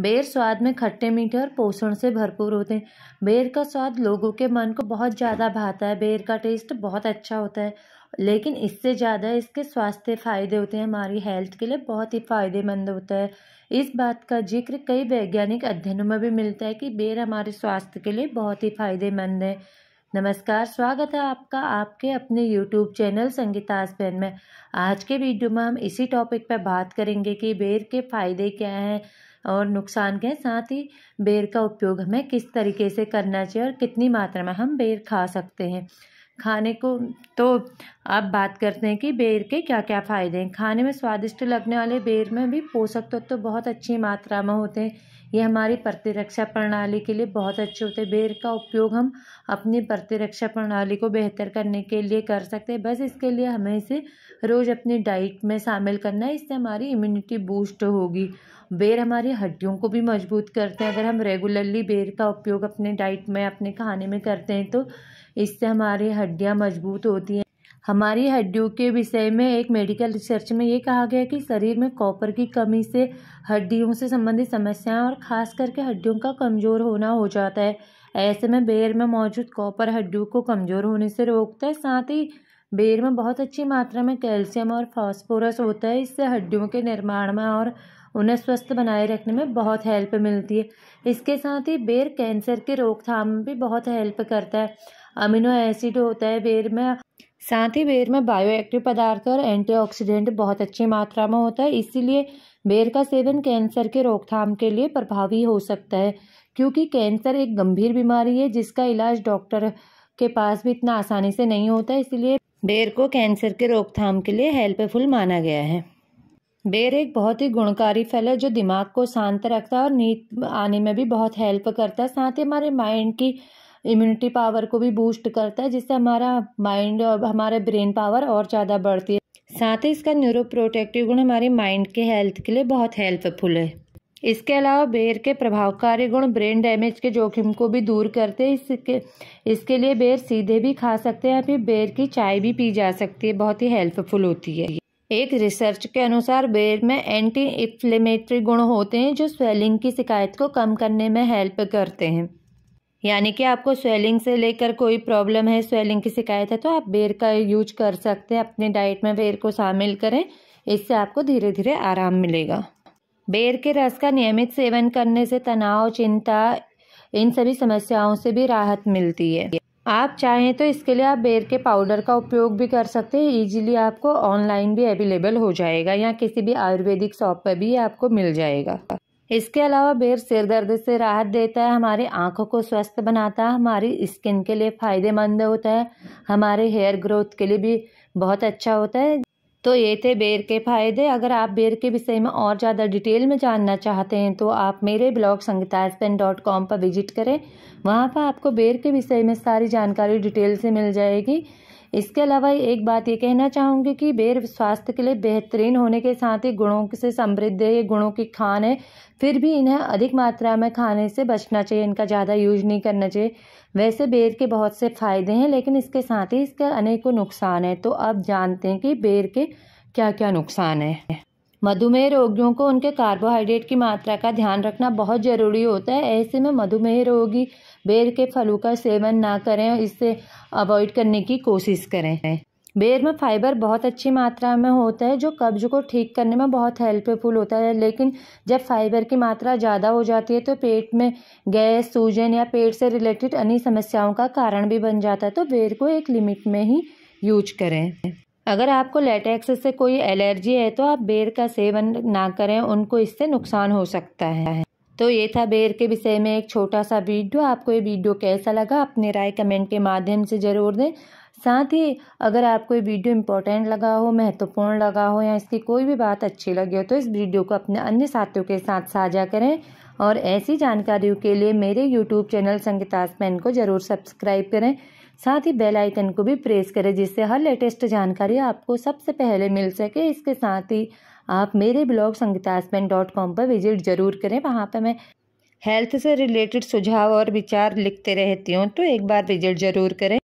बेर स्वाद में खट्टे मीठे और पोषण से भरपूर होते हैं बेर का स्वाद लोगों के मन को बहुत ज़्यादा भाता है बेर का टेस्ट बहुत अच्छा होता है लेकिन इससे ज़्यादा इसके स्वास्थ्य फ़ायदे होते हैं हमारी हेल्थ के लिए बहुत ही फ़ायदेमंद होता है इस बात का जिक्र कई वैज्ञानिक अध्ययनों में भी मिलता है कि बेर हमारे स्वास्थ्य के लिए बहुत ही फ़ायदेमंद है नमस्कार स्वागत है आपका आपके अपने यूट्यूब चैनल संगीतास बहन में आज के वीडियो में हम इसी टॉपिक पर बात करेंगे कि बेर के फ़ायदे क्या हैं और नुकसान के साथ ही बेर का उपयोग हमें किस तरीके से करना चाहिए और कितनी मात्रा में हम बेर खा सकते हैं खाने को तो अब बात करते हैं कि बेर के क्या क्या फ़ायदे हैं खाने में स्वादिष्ट लगने वाले बेर में भी पोषक तत्व तो बहुत अच्छी मात्रा में होते हैं ये हमारी प्रतिरक्षा प्रणाली के लिए बहुत अच्छे होते हैं बेर का उपयोग हम अपनी प्रतिरक्षा प्रणाली को बेहतर करने के लिए कर सकते हैं बस इसके लिए हमें इसे रोज़ अपनी डाइट में शामिल करना है इससे हमारी इम्यूनिटी बूस्ट होगी बेर हमारी हड्डियों को भी मजबूत करते हैं अगर हम रेगुलरली बेर का उपयोग अपने डाइट में अपने खाने में करते हैं तो इससे हमारी हड्डियाँ मजबूत होती हैं हमारी हड्डियों के विषय में एक मेडिकल रिसर्च में ये कहा गया कि शरीर में कॉपर की कमी से हड्डियों से संबंधित समस्याएं और ख़ास करके हड्डियों का कमज़ोर होना हो जाता है ऐसे में बेर में मौजूद कॉपर हड्डियों को कमज़ोर होने से रोकता है साथ ही बेर में बहुत अच्छी मात्रा में कैल्शियम और फॉस्फोरस होता है इससे हड्डियों के निर्माण में और उन्हें स्वस्थ बनाए रखने में बहुत हेल्प मिलती है इसके साथ ही बेर कैंसर के रोकथाम में भी बहुत हेल्प करता है अमीनो एसिड होता है बेर में साथ ही बेर में बायो एक्टिव पदार्थ और एंटीऑक्सीडेंट बहुत अच्छी मात्रा में होता है इसीलिए बेर का सेवन कैंसर के रोकथाम के लिए प्रभावी हो सकता है क्योंकि कैंसर एक गंभीर बीमारी है जिसका इलाज डॉक्टर के पास भी इतना आसानी से नहीं होता इसलिए बेर को कैंसर के रोकथाम के लिए हेल्पफुल माना गया है बेर एक बहुत ही गुणकारी फल है जो दिमाग को शांत रखता है और नींद आने में भी बहुत हेल्प करता है साथ ही हमारे माइंड की इम्यूनिटी पावर को भी बूस्ट करता है जिससे हमारा माइंड और हमारे ब्रेन पावर और ज़्यादा बढ़ती है साथ ही इसका न्यूरो प्रोटेक्टिव गुण हमारे माइंड के हेल्थ के लिए बहुत हेल्पफुल है इसके अलावा बेर के प्रभावकारी गुण ब्रेन डैमेज के जोखिम को भी दूर करते हैं इसके इसके लिए बेर सीधे भी खा सकते हैं या फिर बेर की चाय भी पी जा सकती है बहुत ही हेल्पफुल होती है एक रिसर्च के अनुसार बेर में एंटी इन्फ्लेमेटरी गुण होते हैं जो स्वेलिंग की शिकायत को कम करने में हेल्प करते हैं यानी कि आपको स्वेलिंग से लेकर कोई प्रॉब्लम है स्वेलिंग की शिकायत है तो आप बेर का यूज कर सकते हैं अपने डाइट में बेर को शामिल करें इससे आपको धीरे धीरे आराम मिलेगा बेर के रस का नियमित सेवन करने से तनाव चिंता इन सभी समस्याओं से भी राहत मिलती है आप चाहें तो इसके लिए आप बेर के पाउडर का उपयोग भी कर सकते हैं इजीली आपको ऑनलाइन भी अवेलेबल हो जाएगा या किसी भी आयुर्वेदिक शॉप पर भी आपको मिल जाएगा इसके अलावा बेर सिर दर्द से राहत देता है हमारे आँखों को स्वस्थ बनाता है हमारी स्किन के लिए फ़ायदेमंद होता है हमारे हेयर ग्रोथ के लिए भी बहुत अच्छा होता है तो ये थे बेर के फ़ायदे अगर आप बेर के विषय में और ज़्यादा डिटेल में जानना चाहते हैं तो आप मेरे blog Sangeetas pen dot com पर विजिट करें वहाँ पर आपको बेर के विषय में सारी जानकारी डिटेल से मिल जाएगी इसके अलावा एक बात ये कहना चाहूँगी कि बेर स्वास्थ्य के लिए बेहतरीन होने के साथ ही गुणों से समृद्ध है ये गुणों की खान है फिर भी इन्हें अधिक मात्रा में खाने से बचना चाहिए इनका ज़्यादा यूज नहीं करना चाहिए वैसे बेर के बहुत से फ़ायदे हैं लेकिन इसके साथ ही इसके अनेकों नुकसान है तो अब जानते हैं कि बेर के क्या क्या नुकसान है मधुमेह रोगियों को उनके कार्बोहाइड्रेट की मात्रा का ध्यान रखना बहुत ज़रूरी होता है ऐसे में मधुमेह रोगी बेर के फलों का सेवन ना करें और इससे अवॉइड करने की कोशिश करें बेर में फाइबर बहुत अच्छी मात्रा में होता है जो कब्ज को ठीक करने में बहुत हेल्पफुल होता है लेकिन जब फाइबर की मात्रा ज़्यादा हो जाती है तो पेट में गैस सूजन या पेट से रिलेटेड अन्य समस्याओं का कारण भी बन जाता है तो बेर को एक लिमिट में ही यूज करें अगर आपको लेटेक्स से कोई एलर्जी है तो आप बेर का सेवन ना करें उनको इससे नुकसान हो सकता है तो ये था बेर के विषय में एक छोटा सा वीडियो आपको ये वीडियो कैसा लगा अपने राय कमेंट के माध्यम से ज़रूर दें साथ ही अगर आपको ये वीडियो इंपॉर्टेंट लगा हो महत्वपूर्ण लगा हो या इसकी कोई भी बात अच्छी लगी हो तो इस वीडियो को अपने अन्य साथियों के साथ साझा करें और ऐसी जानकारियों के लिए मेरे यूट्यूब चैनल संगीतास मैन को ज़रूर सब्सक्राइब करें साथ ही बेल आइकन को भी प्रेस करें जिससे हर लेटेस्ट जानकारी आपको सबसे पहले मिल सके इसके साथ ही आप मेरे ब्लॉग संगीतासमैन डॉट कॉम पर विजिट ज़रूर करें वहाँ पर मैं हेल्थ से रिलेटेड सुझाव और विचार लिखते रहती हूँ तो एक बार विजिट ज़रूर करें